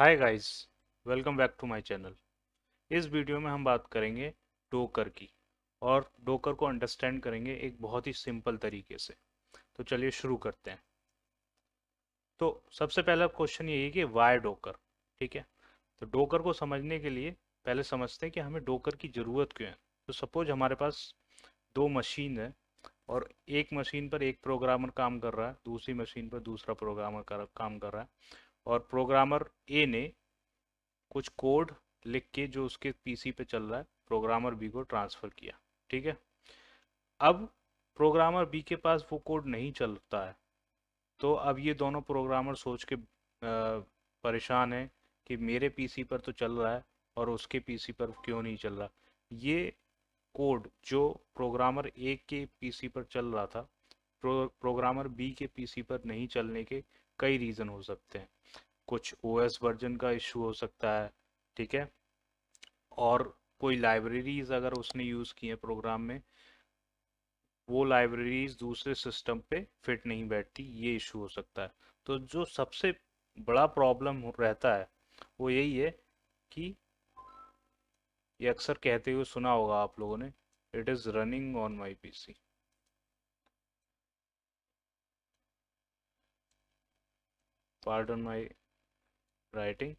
hi guys welcome back to my channel इस video में हम बात करेंगे डोकर की और डोकर को अंडरस्टैंड करेंगे एक बहुत ही सिंपल तरीके से तो चलिए शुरू करते हैं तो सबसे पहला क्वेश्चन यही है कि वाई डोकर ठीक है तो डोकर को समझने के लिए पहले समझते हैं कि हमें डोकर की ज़रूरत क्यों है तो सपोज हमारे पास दो मशीन है और एक मशीन पर एक प्रोग्रामर काम कर रहा है दूसरी मशीन पर दूसरा प्रोग्रामर काम कर रहा है और प्रोग्रामर ए ने कुछ कोड लिख के जो उसके पीसी पे चल रहा है प्रोग्रामर बी को ट्रांसफ़र किया ठीक है अब प्रोग्रामर बी के पास वो कोड नहीं चलता है तो अब ये दोनों प्रोग्रामर सोच के परेशान हैं कि मेरे पीसी पर तो चल रहा है और उसके पीसी पर क्यों नहीं चल रहा ये कोड जो प्रोग्रामर ए के पीसी पर चल रहा था प्रो, प्रोग्रामर बी के पीसी पर नहीं चलने के कई रीज़न हो सकते हैं कुछ ओएस वर्जन का इशू हो सकता है ठीक है और कोई लाइब्रेरीज अगर उसने यूज़ की प्रोग्राम में वो लाइब्रेरीज दूसरे सिस्टम पे फिट नहीं बैठती ये इशू हो सकता है तो जो सबसे बड़ा प्रॉब्लम रहता है वो यही है कि ये अक्सर कहते हुए सुना होगा आप लोगों ने it is running on my C pardon my writing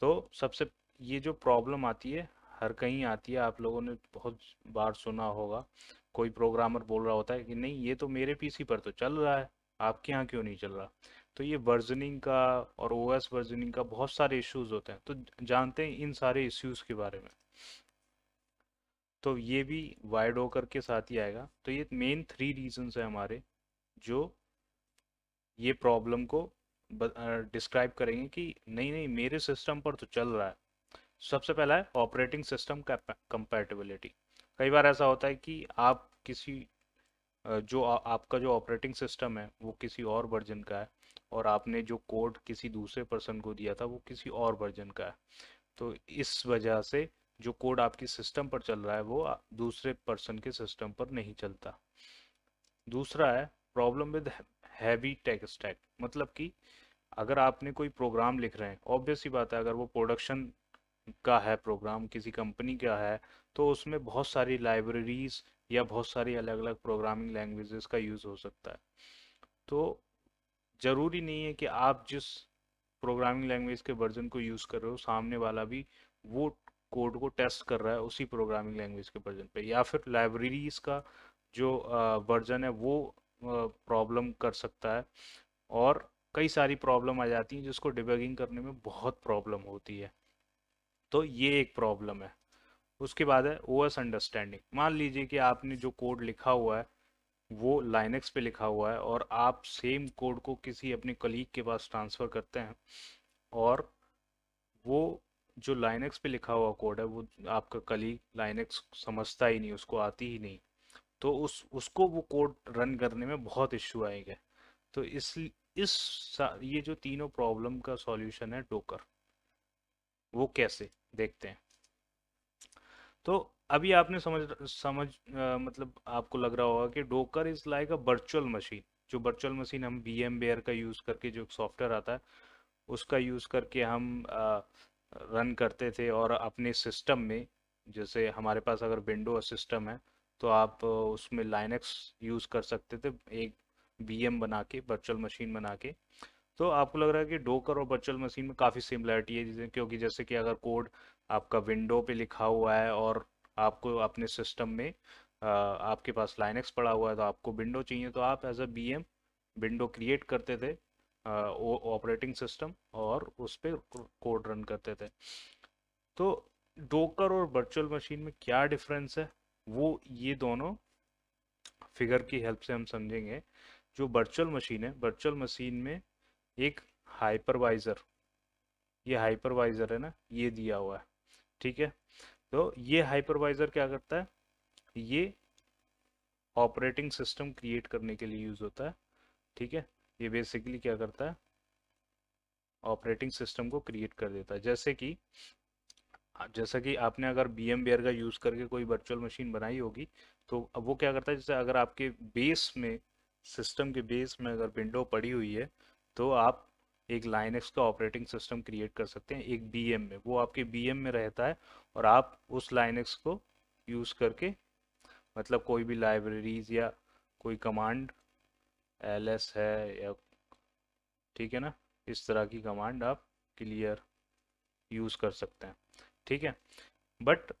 तो सबसे ये जो प्रॉब्लम आती है हर कहीं आती है आप लोगों ने बहुत बार सुना होगा कोई प्रोग्रामर बोल रहा होता है कि नहीं ये तो मेरे पीसी पर तो चल रहा है आपके यहाँ क्यों नहीं चल रहा तो ये वर्जनिंग का और ओएस वर्जनिंग का बहुत सारे इश्यूज होते हैं तो जानते हैं इन सारे इश्यूज के बारे में तो ये भी वाइड होकर के साथ ही आएगा तो ये मेन थ्री रीजंस है हमारे जो ये प्रॉब्लम को डिस्क्राइब करेंगे कि नहीं नहीं मेरे सिस्टम पर तो चल रहा है सबसे पहला है ऑपरेटिंग सिस्टम कंपेटेबिलिटी कई बार ऐसा होता है कि आप किसी जो आ, आपका जो ऑपरेटिंग सिस्टम है वो किसी और वर्जन का है और आपने जो कोड किसी दूसरे पर्सन को दिया था वो किसी और वर्जन का है तो इस वजह से जो कोड आपकी सिस्टम पर चल रहा है वो दूसरे पर्सन के सिस्टम पर नहीं चलता दूसरा है problem with heavy tech stack मतलब कि अगर आपने कोई प्रोग्राम लिख रहे हैं ऑब्वियस ही बात है अगर वो प्रोडक्शन का है प्रोग्राम किसी कंपनी का है तो उसमें बहुत सारी लाइब्रेरीज या बहुत सारी अलग अलग प्रोग्रामिंग लैंग्वेजेस का यूज़ हो सकता है तो ज़रूरी नहीं है कि आप जिस प्रोग्रामिंग लैंग्वेज के वर्जन को यूज़ कर रहे हो सामने वाला भी वो कोड को टेस्ट कर रहा है उसी प्रोग्रामिंग लैंग्वेज के वर्जन पे या फिर लाइब्रेरीज का जो वर्जन है वो प्रॉब्लम कर सकता है और कई सारी प्रॉब्लम आ जाती हैं जिसको डिबगिंग करने में बहुत प्रॉब्लम होती है तो ये एक प्रॉब्लम है उसके बाद है एस अंडरस्टैंडिंग मान लीजिए कि आपने जो कोड लिखा हुआ है वो लाइनेक्स पे लिखा हुआ है और आप सेम कोड को किसी अपने कलीग के पास ट्रांसफ़र करते हैं और वो जो लाइनक्स पे लिखा हुआ कोड है वो आपका कलीग लाइनक्स समझता ही नहीं उसको आती ही नहीं तो उस उसको वो कोड रन करने में बहुत इश्यू आएगा तो इस इस ये जो तीनों प्रॉब्लम का सॉल्यूशन है डोकर वो कैसे देखते हैं तो अभी आपने समझ समझ आ, मतलब आपको लग रहा होगा कि Docker is like a virtual machine जो वर्चुअल मशीन हम वी एम का यूज़ करके जो सॉफ्टवेयर आता है उसका यूज़ करके हम आ, रन करते थे और अपने सिस्टम में जैसे हमारे पास अगर विंडो सिस्टम है तो आप उसमें लाइनक्स यूज़ कर सकते थे एक बी बना के वर्चुअल मशीन बना के तो आपको लग रहा है कि डोकर और वर्चुअल मशीन में काफ़ी सिमिलरिटी है क्योंकि जैसे कि अगर कोड आपका विंडो पे लिखा हुआ है और आपको अपने सिस्टम में आपके पास लाइनक्स पड़ा हुआ है तो आपको विंडो चाहिए तो आप as a V M window create करते थे ऑपरेटिंग सिस्टम और उस पर कोड रन करते थे तो डोकर और वर्चुअल मशीन में क्या डिफरेंस है वो ये दोनों फिगर की हेल्प से हम समझेंगे जो वर्चुअल मशीन है वर्चुअल मशीन में एक हाइपरवाइज़र ये हाइपरवाइज़र है ना ये दिया हुआ है ठीक है तो ये हाइपरवाइज़र क्या करता है ये ऑपरेटिंग सिस्टम क्रिएट करने के लिए यूज़ होता है ठीक है ये बेसिकली क्या करता है ऑपरेटिंग सिस्टम को क्रिएट कर देता है जैसे कि जैसा कि आपने अगर बी एम का यूज़ करके कोई वर्चुअल मशीन बनाई होगी तो अब वो क्या करता है जैसे अगर आपके बेस में सिस्टम के बेस में अगर विंडो पड़ी हुई है तो आप एक लाइनक्स का ऑपरेटिंग सिस्टम क्रिएट कर सकते हैं एक बी में वो आपके बी में रहता है और आप उस लाइनक्स को यूज़ करके मतलब कोई भी लाइब्रेरीज या कोई कमांड एल एस है या ठीक है ना इस तरह की कमांड आप क्लियर यूज़ कर सकते हैं ठीक है बट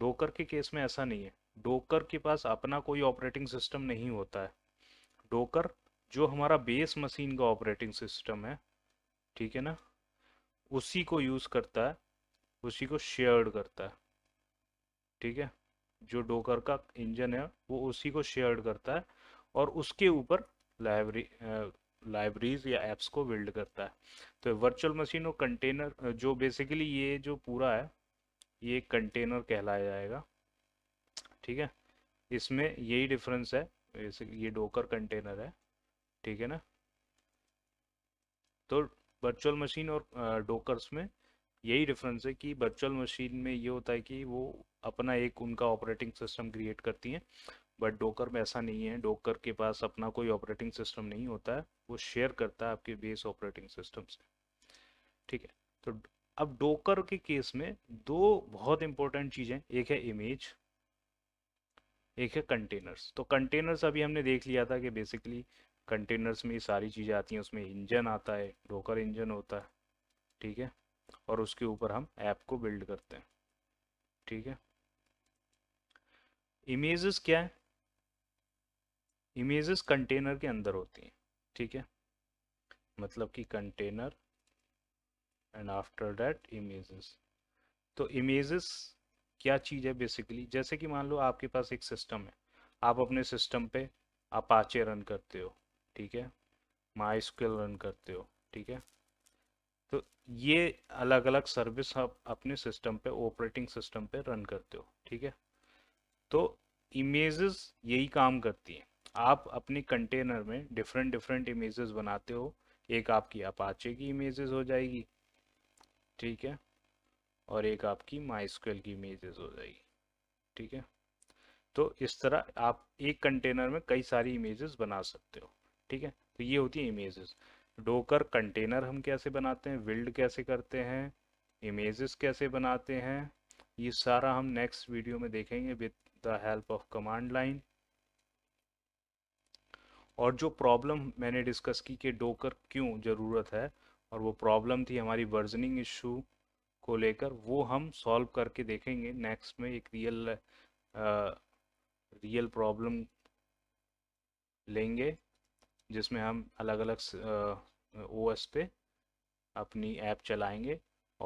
डोकर के केस में ऐसा नहीं है डोकर के पास अपना कोई ऑपरेटिंग सिस्टम नहीं होता है डोकर जो हमारा बेस मशीन का ऑपरेटिंग सिस्टम है ठीक है ना उसी को यूज़ करता है उसी को शेयर्ड करता है ठीक है जो डोकर का इंजन है वो उसी को शेयर्ड करता है और उसके ऊपर लाइब्रेरी लाइब्रेरीज या एप्स को बिल्ड करता है तो वर्चुअल मशीन और कंटेनर जो बेसिकली ये जो पूरा है ये कंटेनर कहलाया जाएगा ठीक है इसमें यही डिफरेंस है ये डोकर कंटेनर है ठीक है ना तो वर्चुअल मशीन और डोकर्स में यही डिफरेंस है कि वर्चुअल मशीन में ये होता है कि वो अपना एक उनका ऑपरेटिंग सिस्टम क्रिएट करती हैं बट डोकर में ऐसा नहीं है डोकर के पास अपना कोई ऑपरेटिंग सिस्टम नहीं होता है वो शेयर करता है आपके बेस ऑपरेटिंग सिस्टम से ठीक है तो अब डोकर के केस में दो बहुत इंपॉर्टेंट चीज़ें एक है इमेज एक है कंटेनर्स तो कंटेनर्स अभी हमने देख लिया था कि बेसिकली कंटेनर्स में ये सारी चीज़ें आती हैं उसमें इंजन आता है डोकर इंजन होता है ठीक है और उसके ऊपर हम ऐप को बिल्ड करते हैं ठीक है इमेजेस क्या है इमेजेस कंटेनर के अंदर होती हैं ठीक है मतलब कि container and after that images तो इमेजेस क्या चीज़ है बेसिकली जैसे कि मान लो आपके पास एक सिस्टम है आप अपने सिस्टम पे अपाचे रन करते हो ठीक है माई रन करते हो ठीक है तो ये अलग अलग सर्विस आप अपने सिस्टम पे ऑपरेटिंग सिस्टम पे रन करते हो ठीक है तो इमेजेस यही काम करती हैं आप अपने कंटेनर में डिफरेंट डिफरेंट इमेजेस बनाते हो एक आपकी अपाचे की इमेजेस हो जाएगी ठीक है और एक आपकी माई स्क्वेल की इमेजेस हो जाएगी ठीक है तो इस तरह आप एक कंटेनर में कई सारी इमेजेस बना सकते हो ठीक है तो ये होती है इमेजेस डोकर कंटेनर हम कैसे बनाते हैं बिल्ड कैसे करते हैं इमेजेस कैसे बनाते हैं ये सारा हम नेक्स्ट वीडियो में देखेंगे with the help of command line और जो प्रॉब्लम मैंने डिस्कस की कि डोकर क्यों ज़रूरत है और वो प्रॉब्लम थी हमारी वर्जनिंग इशू को लेकर वो हम सॉल्व करके देखेंगे नेक्स्ट में एक रियल रियल प्रॉब्लम लेंगे जिसमें हम अलग अलग ओ एस पे अपनी ऐप चलाएंगे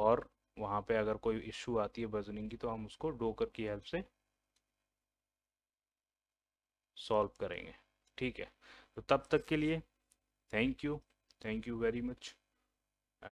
और वहाँ पे अगर कोई इशू आती है बजनिंग की तो हम उसको डोकर की हेल्प से सॉल्व करेंगे ठीक है तो तब तक के लिए thank you thank you very much